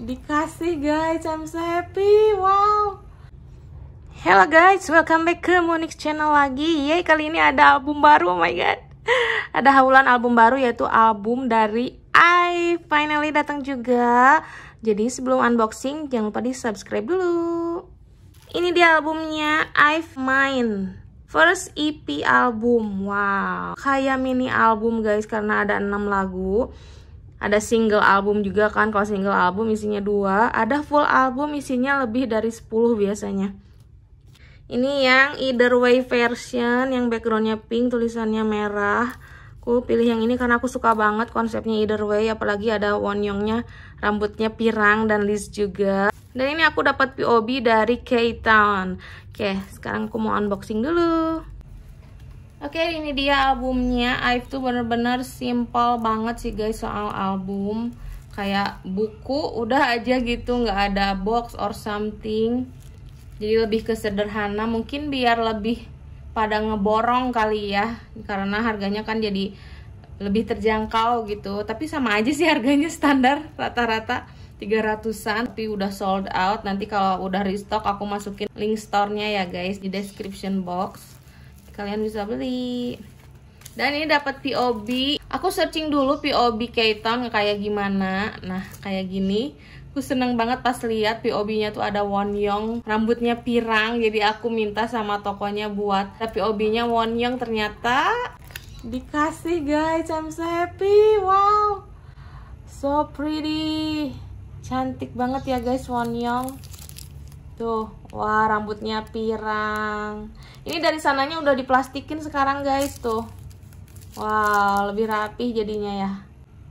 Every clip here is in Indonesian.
dikasih guys I'm so happy wow Hello guys welcome back ke Monix channel lagi Yay, kali ini ada album baru oh my god ada haulan album baru yaitu album dari I finally datang juga jadi sebelum unboxing jangan lupa di subscribe dulu ini dia albumnya I've Mine First EP album, wow, kayak mini album guys karena ada 6 lagu ada single album juga kan kalau single album isinya dua ada full album isinya lebih dari 10 biasanya ini yang either way version yang backgroundnya pink tulisannya merah aku pilih yang ini karena aku suka banget konsepnya either way apalagi ada Wonyongnya rambutnya pirang dan list juga dan ini aku dapat POB dari K-Town oke sekarang aku mau unboxing dulu Oke okay, ini dia albumnya Aif tuh bener-bener simple banget sih guys soal album Kayak buku udah aja gitu gak ada box or something Jadi lebih kesederhana mungkin biar lebih pada ngeborong kali ya Karena harganya kan jadi lebih terjangkau gitu Tapi sama aja sih harganya standar rata-rata 300an Tapi udah sold out Nanti kalau udah restock aku masukin link store-nya ya guys di description box kalian bisa beli dan ini dapat POB aku searching dulu POB Keiton kayak gimana nah kayak gini aku seneng banget pas lihat POB-nya tuh ada Won Young rambutnya pirang jadi aku minta sama tokonya buat tapi POB-nya Won Young ternyata dikasih guys I'm so happy wow so pretty cantik banget ya guys Won Young Tuh, wah rambutnya pirang. Ini dari sananya udah diplastikin sekarang guys tuh. Wow, lebih rapi jadinya ya.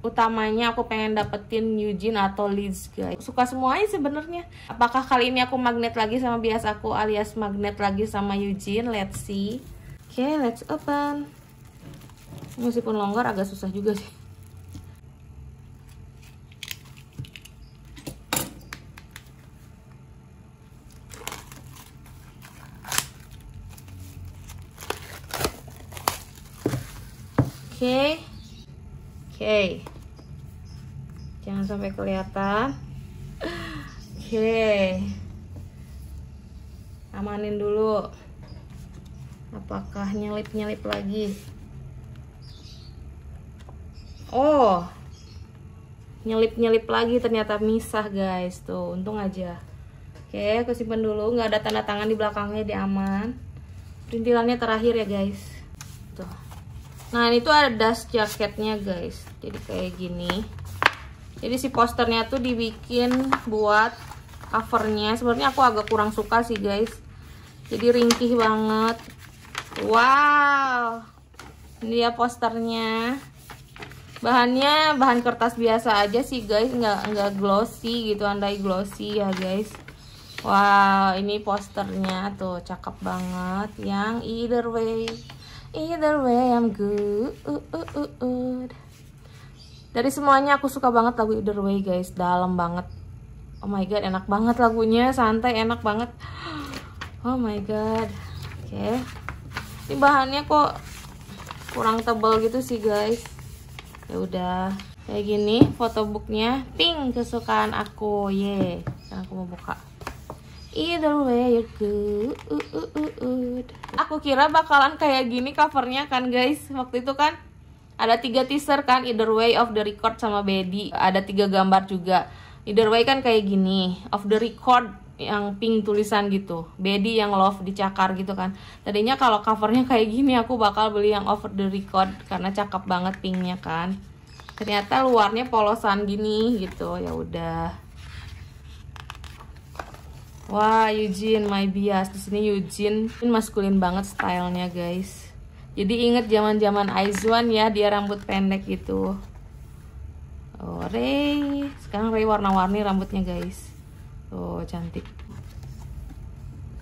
Utamanya aku pengen dapetin Eugene atau Liz guys. Suka semuanya sebenarnya. Apakah kali ini aku magnet lagi sama bias aku alias magnet lagi sama Eugene? Let's see. Oke, okay, let's open. Meskipun longgar agak susah juga sih. okay? oke okay. jangan sampai kelihatan oke okay. amanin dulu apakah nyelip-nyelip lagi oh nyelip-nyelip lagi ternyata misah guys tuh untung aja oke okay, aku simpen dulu nggak ada tanda tangan di belakangnya di aman perintilannya terakhir ya guys tuh Nah, ini tuh ada dust jaketnya, guys. Jadi kayak gini. Jadi si posternya tuh dibikin buat covernya. Sebenarnya aku agak kurang suka sih, guys. Jadi ringkih banget. Wow. Ini dia posternya. Bahannya bahan kertas biasa aja sih, guys. Nggak nggak glossy gitu, andai glossy ya, guys. Wow, ini posternya tuh cakep banget. Yang either way Either way I'm good. Uh, uh, uh, Dari semuanya aku suka banget lagu Either Way guys, dalam banget. Oh my god, enak banget lagunya, santai enak banget. Oh my god. Oke. Okay. Ini bahannya kok kurang tebal gitu sih guys. Ya udah, kayak gini fotobooknya pink kesukaan aku. Ye, sekarang aku mau buka. Either way you're good. Aku kira bakalan kayak gini covernya kan guys. Waktu itu kan ada tiga teaser kan. Either way of the record sama Betty. Ada tiga gambar juga. Either way kan kayak gini. Of the record yang pink tulisan gitu. Betty yang love dicakar gitu kan. Tadinya kalau covernya kayak gini aku bakal beli yang of the record. Karena cakep banget pinknya kan. Ternyata luarnya polosan gini gitu. Ya udah Wah, Eugene, my bias. Di sini Eugene, ini maskulin banget stylenya, guys. Jadi inget zaman-zaman Aizwan ya, dia rambut pendek gitu. Oh, Ray. Sekarang Ray warna-warni rambutnya, guys. Oh, cantik.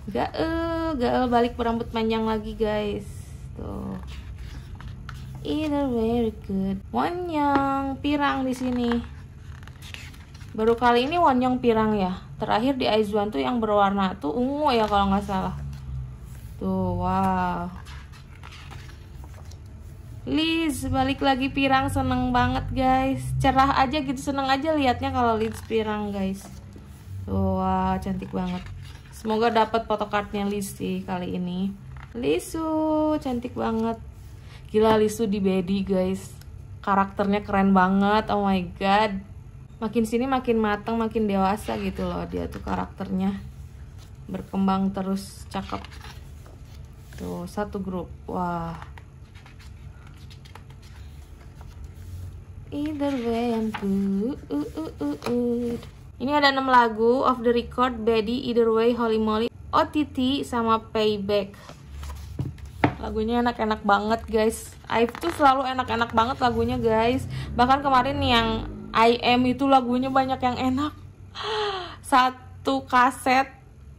Gak Gael, gael balik berambut panjang lagi, guys. Tuh. Either very good. Monyang, pirang di sini. Baru kali ini wanyong pirang ya. Terakhir di Aizuan tuh yang berwarna tuh ungu ya kalau nggak salah. Tuh, wow. Liz balik lagi pirang seneng banget guys. Cerah aja gitu seneng aja liatnya kalau Liz pirang guys. Tuh, wow, cantik banget. Semoga dapat fotokartnya Liz sih kali ini. Lisu cantik banget. Gila Lisu di Bedi guys. Karakternya keren banget. Oh my god makin sini makin matang makin dewasa gitu loh dia tuh karakternya berkembang terus cakep tuh satu grup wah either way I'm good ini ada enam lagu of the record Betty either way holy moly OTT sama payback lagunya enak-enak banget guys Aib tuh selalu enak-enak banget lagunya guys bahkan kemarin yang I Am itu lagunya banyak yang enak satu kaset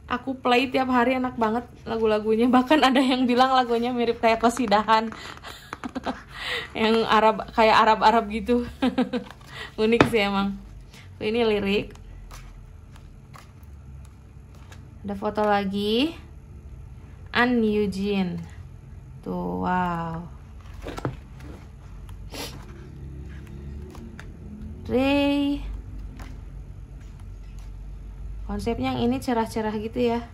aku play tiap hari enak banget lagu-lagunya bahkan ada yang bilang lagunya mirip kayak kesidahan yang Arab kayak Arab Arab gitu unik sih emang ini lirik ada foto lagi An Eugene tuh wow Ray konsepnya yang ini cerah-cerah gitu ya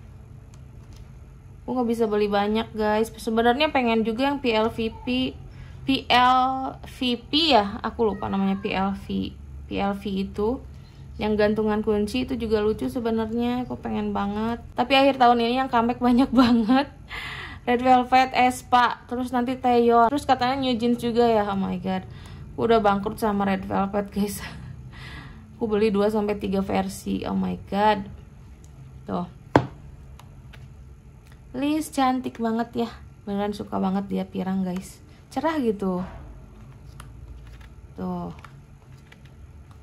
aku nggak bisa beli banyak guys sebenarnya pengen juga yang PLVP PLVP ya aku lupa namanya PLV PLV itu yang gantungan kunci itu juga lucu sebenarnya aku pengen banget tapi akhir tahun ini yang comeback banyak banget Red Velvet, Espa, terus nanti Taeyeon terus katanya New Jeans juga ya oh my god udah bangkrut sama red velvet guys aku beli 2 3 versi oh my god tuh Liz cantik banget ya beneran suka banget dia pirang guys cerah gitu tuh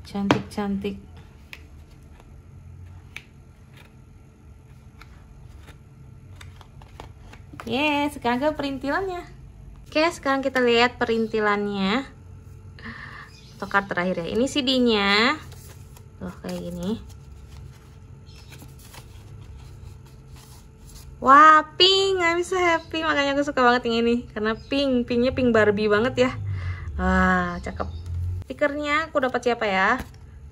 cantik-cantik Yes, sekarang ke perintilannya. Oke, sekarang kita lihat perintilannya card terakhir ya ini CD-nya tuh kayak gini wah pink I'm so happy makanya aku suka banget yang ini karena pink pinknya pink Barbie banget ya wah cakep stikernya aku dapat siapa ya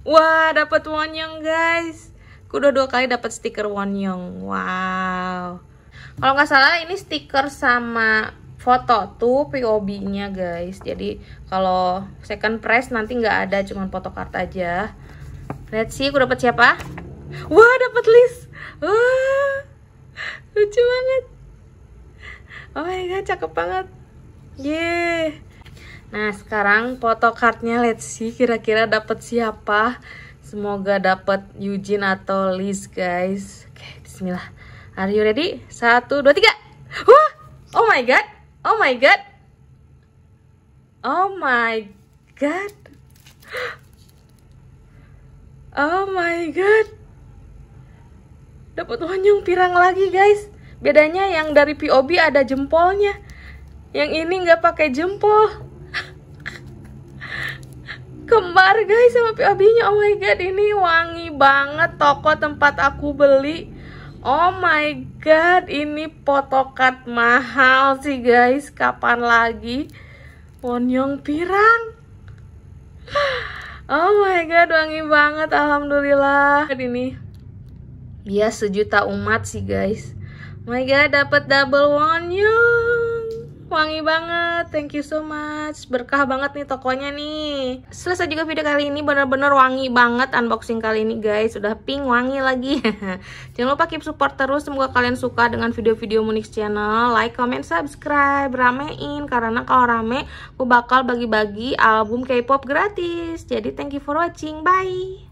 wah dapat Wonyong guys aku udah dua kali dapat stiker Wonyong wow kalau nggak salah ini stiker sama foto tuh POB-nya guys. Jadi kalau second press nanti nggak ada, cuman kart aja. Let's see, aku dapat siapa? Wah, dapat list. Wah, lucu banget. Oh my god, cakep banget. Yeay. Nah, sekarang fotokartnya let's see kira-kira dapat siapa. Semoga dapat Eugene atau Liz, guys. Oke, okay, bismillah. Are you ready? Satu, dua, tiga. Wah, oh my god. Oh my god. Oh my god. Oh my god. Dapat wanyung pirang lagi, guys. Bedanya yang dari POB ada jempolnya. Yang ini nggak pakai jempol. Kembar guys sama POB-nya. Oh my god, ini wangi banget toko tempat aku beli. Oh my god, ini potokat mahal sih guys. Kapan lagi? Ponyong pirang. Oh my god, wangi banget. Alhamdulillah. Ini dia ya, sejuta umat sih guys. Oh my god, dapat double wonyong wangi banget thank you so much berkah banget nih tokonya nih selesai juga video kali ini bener-bener wangi banget unboxing kali ini guys udah pink wangi lagi jangan lupa keep support terus semoga kalian suka dengan video-video Munix channel like, comment, subscribe ramein karena kalau rame aku bakal bagi-bagi album K-pop gratis jadi thank you for watching bye